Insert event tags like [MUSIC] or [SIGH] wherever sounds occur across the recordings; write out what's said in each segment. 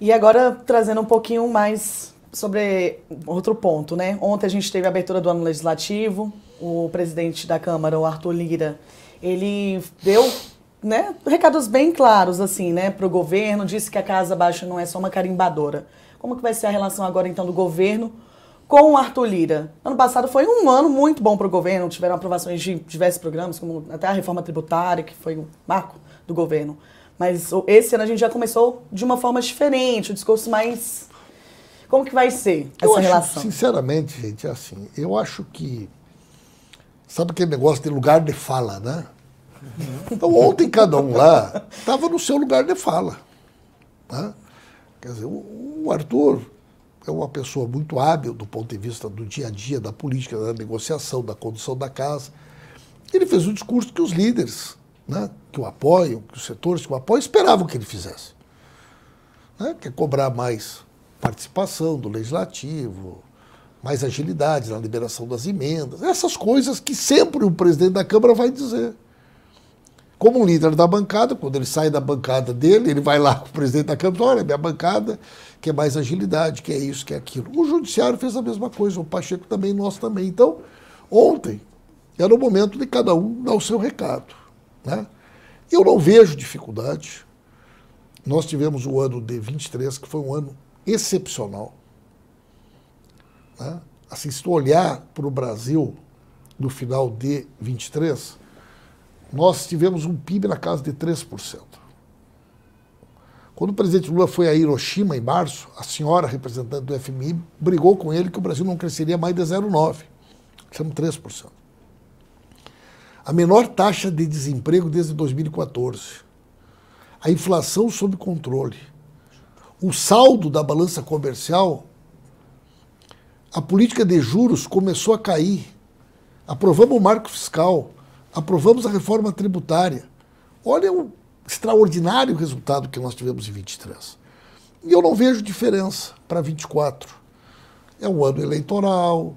E agora, trazendo um pouquinho mais sobre outro ponto, né? Ontem a gente teve a abertura do ano legislativo, o presidente da Câmara, o Arthur Lira, ele deu né, recados bem claros assim, né, para o governo, disse que a Casa Baixa não é só uma carimbadora. Como que vai ser a relação agora então do governo com o Arthur Lira? Ano passado foi um ano muito bom para o governo, tiveram aprovações de diversos programas, como até a reforma tributária, que foi o marco do governo. Mas esse ano a gente já começou de uma forma diferente, o um discurso mais. Como que vai ser essa acho, relação? Sinceramente, gente, é assim. Eu acho que. Sabe aquele negócio de lugar de fala, né? Uhum. Então, ontem cada um lá estava no seu lugar de fala. Né? Quer dizer, o Arthur é uma pessoa muito hábil do ponto de vista do dia a dia, da política, da negociação, da condução da casa. Ele fez um discurso que os líderes né, que o apoiam, que os setores que o apoiam esperavam que ele fizesse. Né? Que é cobrar mais participação do legislativo, mais agilidade na liberação das emendas, essas coisas que sempre o presidente da Câmara vai dizer. Como líder da bancada, quando ele sai da bancada dele, ele vai lá com o presidente da Câmara e olha, minha bancada quer é mais agilidade, quer é isso, quer é aquilo. O judiciário fez a mesma coisa, o Pacheco também, nós também. Então, ontem era o momento de cada um dar o seu recado. Né? Eu não vejo dificuldade. Nós tivemos o ano de 23, que foi um ano excepcional. Né? Assim, se tu olhar para o Brasil no final de 23, nós tivemos um PIB na casa de 3%. Quando o presidente Lula foi a Hiroshima em março, a senhora representante do FMI brigou com ele que o Brasil não cresceria mais de 0,9%. Tivemos 3% a menor taxa de desemprego desde 2014, a inflação sob controle, o saldo da balança comercial, a política de juros começou a cair, aprovamos o marco fiscal, aprovamos a reforma tributária. Olha o extraordinário resultado que nós tivemos em 23. E eu não vejo diferença para 24. É um ano eleitoral,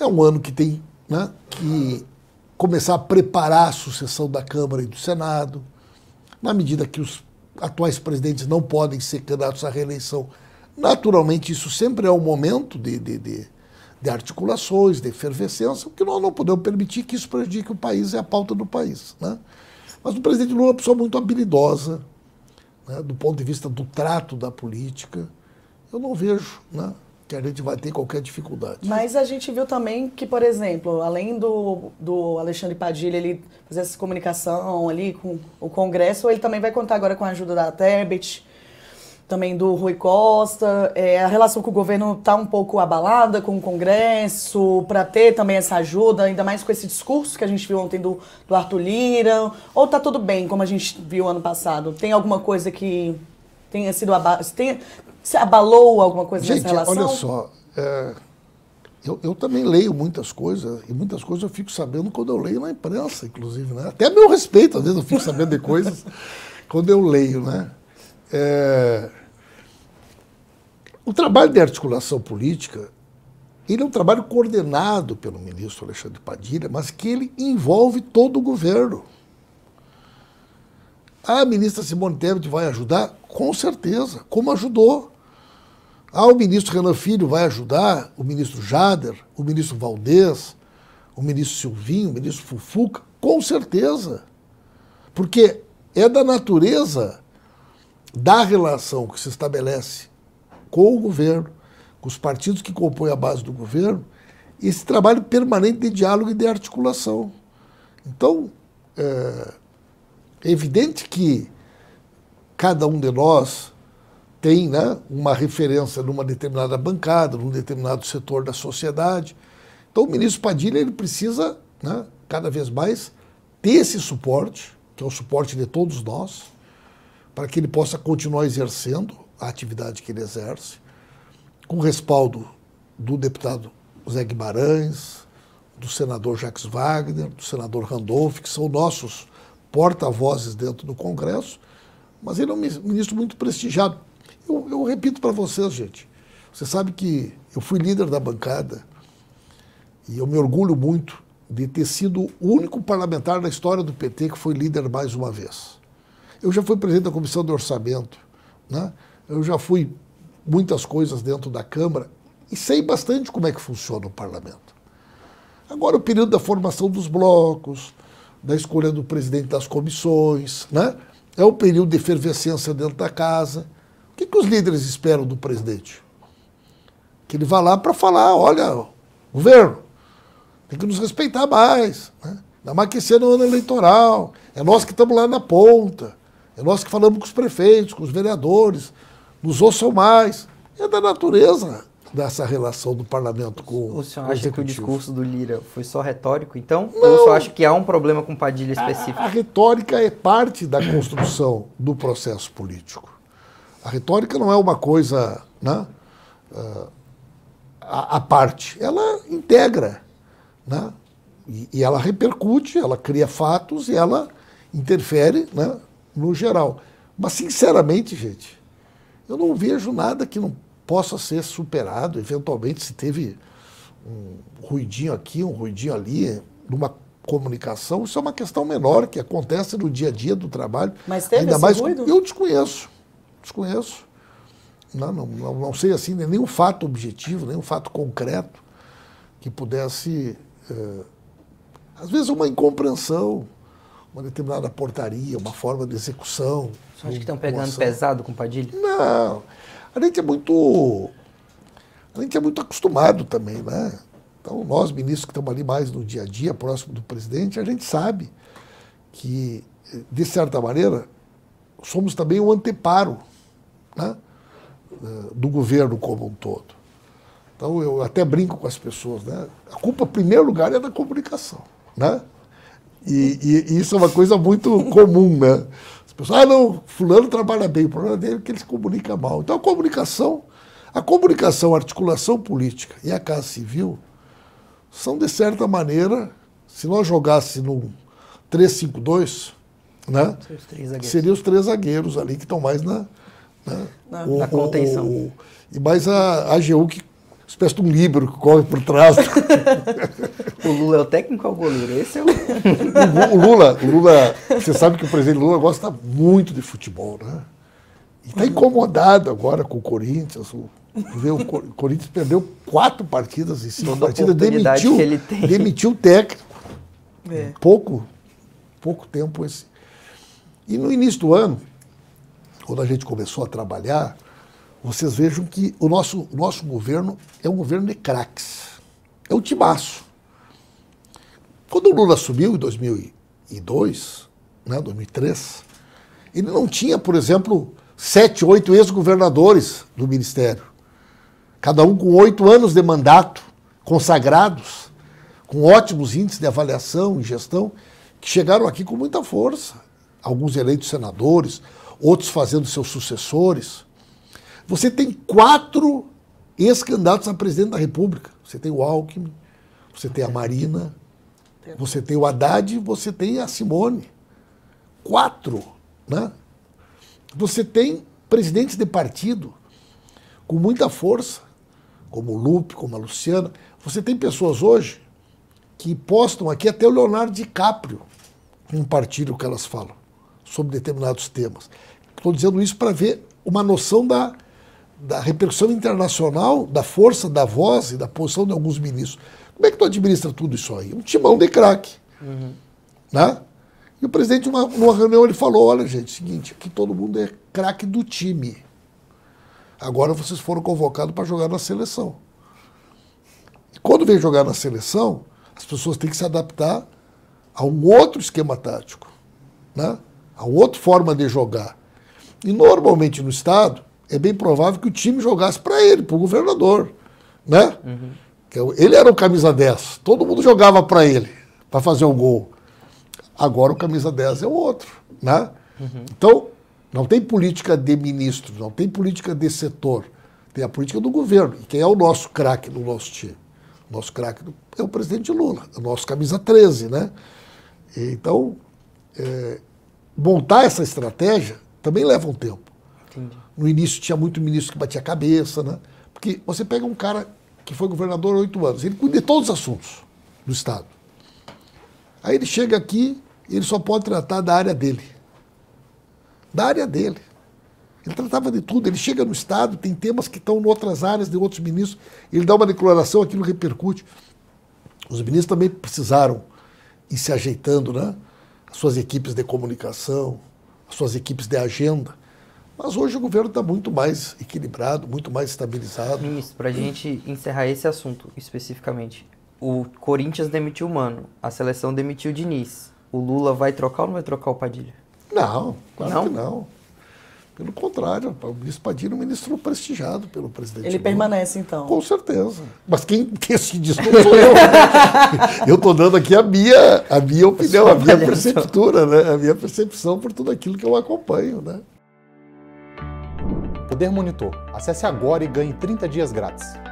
é um ano que tem né, que começar a preparar a sucessão da Câmara e do Senado, na medida que os atuais presidentes não podem ser candidatos à reeleição. Naturalmente, isso sempre é um momento de, de, de, de articulações, de efervescência, porque nós não podemos permitir que isso prejudique o país e a pauta do país. Né? Mas o presidente Lula é uma pessoa muito habilidosa, né, do ponto de vista do trato da política. Eu não vejo né, que a gente vai ter qualquer dificuldade. Mas a gente viu também que, por exemplo, além do, do Alexandre Padilha ele fazer essa comunicação ali com o Congresso, ele também vai contar agora com a ajuda da Tebet, também do Rui Costa. É, a relação com o governo está um pouco abalada com o Congresso, para ter também essa ajuda, ainda mais com esse discurso que a gente viu ontem do, do Arthur Lira. Ou está tudo bem, como a gente viu ano passado? Tem alguma coisa que tenha sido aba tenha, você abalou alguma coisa Gente, nessa relação? olha só, é, eu, eu, também leio muitas coisas, e muitas coisas eu fico sabendo quando eu leio na imprensa, inclusive, né? Até a meu respeito, às vezes eu fico sabendo de coisas [LAUGHS] quando eu leio, né? É, o trabalho de articulação política, ele é um trabalho coordenado pelo ministro Alexandre Padilha, mas que ele envolve todo o governo. A ministra Simone Tebet vai ajudar? Com certeza, como ajudou. Ah, o ministro Renan Filho vai ajudar, o ministro Jader, o ministro Valdez, o ministro Silvinho, o ministro Fufuca, com certeza. Porque é da natureza da relação que se estabelece com o governo, com os partidos que compõem a base do governo, esse trabalho permanente de diálogo e de articulação. Então, é, é evidente que cada um de nós tem né, uma referência numa determinada bancada, num determinado setor da sociedade. Então, o ministro Padilha ele precisa, né, cada vez mais, ter esse suporte, que é o suporte de todos nós, para que ele possa continuar exercendo a atividade que ele exerce, com respaldo do deputado Zé Guimarães, do senador Jacques Wagner, do senador Randolph, que são nossos porta-vozes dentro do Congresso, mas ele é um ministro muito prestigiado eu, eu repito para vocês, gente. Você sabe que eu fui líder da bancada e eu me orgulho muito de ter sido o único parlamentar na história do PT que foi líder mais uma vez. Eu já fui presidente da comissão de orçamento, né? eu já fui muitas coisas dentro da Câmara e sei bastante como é que funciona o parlamento. Agora, o período da formação dos blocos, da escolha do presidente das comissões, né? é o período de efervescência dentro da casa que, que os líderes esperam do presidente? Que ele vá lá para falar, olha, governo, tem que nos respeitar mais. Né? Ainda mais que ano eleitoral. É nós que estamos lá na ponta. É nós que falamos com os prefeitos, com os vereadores. Nos ouçam mais. É da natureza dessa relação do parlamento com o senhor acha executivo. que o discurso do Lira foi só retórico, então? Não, ou o senhor acha que há um problema com Padilha específico? A, a retórica é parte da construção do processo político. A retórica não é uma coisa né, eh, à parte, ela integra, né, e, e, ela repercute, ela cria fatos e ela interfere né, no geral. Mas, sinceramente, gente, eu não vejo nada que não possa ser superado, eventualmente, se teve um ruidinho aqui, um ruidinho ali, numa comunicação, isso é uma questão menor que acontece no dia a dia do trabalho. Mas teve Ainda mais ruído? eu desconheço. Desconheço. Não, não, não, não sei assim nenhum fato objetivo, nenhum fato concreto que pudesse. Eh, às vezes, uma incompreensão, uma determinada portaria, uma forma de execução. Você acha que estão pegando pesado com Padilha? Não. A gente é muito. A gente é muito acostumado também, né? Então, nós, ministros que estamos ali mais no dia a dia, próximo do presidente, a gente sabe que, eh, de certa maneira, somos também um anteparo né? do governo como um todo. Então eu até brinco com as pessoas, né? A culpa, em primeiro lugar, é da comunicação, né? E, e, e isso é uma coisa muito comum, né? As pessoas, ah, não, fulano trabalha bem, o problema dele é que ele se comunica mal. Então a comunicação, a comunicação, a articulação política e a Casa Civil são, de certa maneira, se nós jogássemos no 3-5-2, né? Seria os três zagueiros ali que estão mais na, né? Na, o, na contenção. O, o, e mais a AGU que espécie de um livro que corre por trás. [LAUGHS] o Lula é o técnico ou é o goleiro? Esse é o... o Lula, o Lula, você sabe que o presidente Lula gosta muito de futebol, né? E está incomodado agora com o Corinthians. O, o Corinthians perdeu quatro partidas em cinco Toda partidas, demitiu, demitiu o técnico. É. Pouco, pouco tempo esse. E no início do ano, quando a gente começou a trabalhar, vocês vejam que o nosso, nosso governo é um governo de craques. É um timaço. Quando o Lula assumiu em 2002, né, 2003, ele não tinha, por exemplo, sete, oito ex-governadores do Ministério. Cada um com oito anos de mandato, consagrados, com ótimos índices de avaliação e gestão, que chegaram aqui com muita força. Alguns eleitos senadores, outros fazendo seus sucessores. Você tem quatro ex-candidatos a presidente da República. Você tem o Alckmin, você tem a Marina, você tem o Haddad e você tem a Simone. Quatro, né? Você tem presidentes de partido com muita força, como o Lupe, como a Luciana. Você tem pessoas hoje que postam aqui até o Leonardo DiCaprio compartilha o que elas falam sobre determinados temas. Estou dizendo isso para ver uma noção da, da repercussão internacional, da força, da voz e da posição de alguns ministros. Como é que tu administra tudo isso aí? Um timão de craque. Uhum. Né? E o presidente, numa, numa reunião, ele falou: olha, gente, é seguinte, aqui todo mundo é craque do time. Agora vocês foram convocados para jogar na seleção. E quando vem jogar na seleção, as pessoas têm que se adaptar a um outro esquema tático, né? a outra forma de jogar. E normalmente no Estado, é bem provável que o time jogasse para ele, para o governador. Né? Uhum. Ele era o camisa 10, todo mundo jogava para ele, para fazer o gol. Agora o camisa 10 é o outro. Né? Uhum. Então, não tem política de ministro, não tem política de setor, tem a política do governo. E quem é o nosso craque no nosso time? O nosso craque é o presidente Lula, o nosso camisa 13. Né? Então, é, montar essa estratégia também leva um tempo. Entendi. No início tinha muito ministro que batia a cabeça, né? Porque você pega um cara que foi governador há oito anos, ele cuida de todos os assuntos do Estado. Aí ele chega aqui, ele só pode tratar da área dele. Da área dele. Ele tratava de tudo, ele chega no Estado, tem temas que estão em outras áreas de outros ministros, ele dá uma declaração, aquilo repercute. Os ministros também precisaram ir se ajeitando, né? As suas equipes de comunicação, suas equipes de agenda. Mas hoje o governo está muito mais equilibrado, muito mais estabilizado. Ministro, para a gente encerrar esse assunto especificamente, o Corinthians demitiu o Mano, a seleção demitiu o Diniz. O Lula vai trocar ou não vai trocar o Padilha? Não, claro não? que não. Pelo contrário, o ministro Padilha é um ministro prestigiado pelo presidente. Ele Lula. permanece, então. Com certeza. Mas quem, se diz não sou eu. Né? [LAUGHS] eu estou dando aqui a minha, a minha opinião, a minha perceptura, né? a minha percepção por tudo aquilo que eu acompanho. Né? Poder Monitor. Acesse agora e ganhe 30 dias grátis.